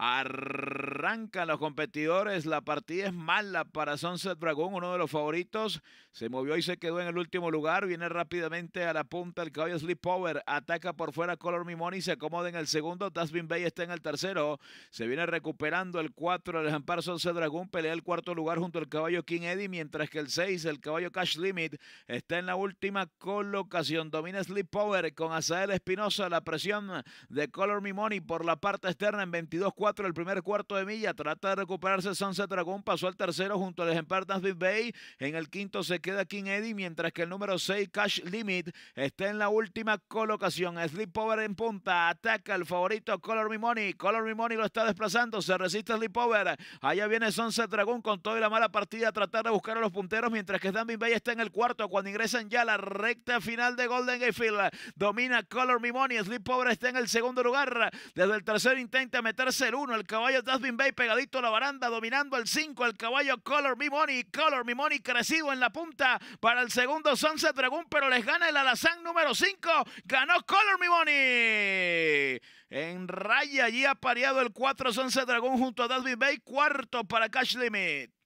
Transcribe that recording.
Arrancan los competidores. La partida es mala para Sunset Dragon, uno de los favoritos. Se movió y se quedó en el último lugar. Viene rápidamente a la punta el caballo Sleep Power. Ataca por fuera Color Mimoni. Se acomoda en el segundo. Tasbin Bay está en el tercero. Se viene recuperando el 4. El jampar. Sunset Dragon pelea el cuarto lugar junto al caballo King Eddie. Mientras que el 6, el caballo Cash Limit, está en la última colocación. Domina Sleep Power con Azael Espinosa. La presión de Color mimoni por la parte externa en 22 -4 el primer cuarto de milla. Trata de recuperarse Sunset Dragón. Pasó al tercero junto al ejemplar David Bay. En el quinto se queda King Eddie, mientras que el número 6, Cash Limit, está en la última colocación. over en punta. Ataca el favorito Color Me Money. Color Me lo está desplazando. Se resiste Sleepover. Allá viene Sunset Dragón con toda la mala partida. Tratar de buscar a los punteros, mientras que David Bay está en el cuarto. Cuando ingresan ya a la recta final de Golden Gate domina Color Me Money. Sleepover está en el segundo lugar. Desde el tercero intenta meterse el 1, el caballo Dustin Bay pegadito a la baranda, dominando el 5, el caballo Color mimoni Money, Color mimoni Money crecido en la punta para el segundo Sunset Dragon, pero les gana el alazán número 5, ganó Color Me Money. En raya allí ha pareado el 4 Sunset Dragon junto a Dustin Bay, cuarto para Cash Limit.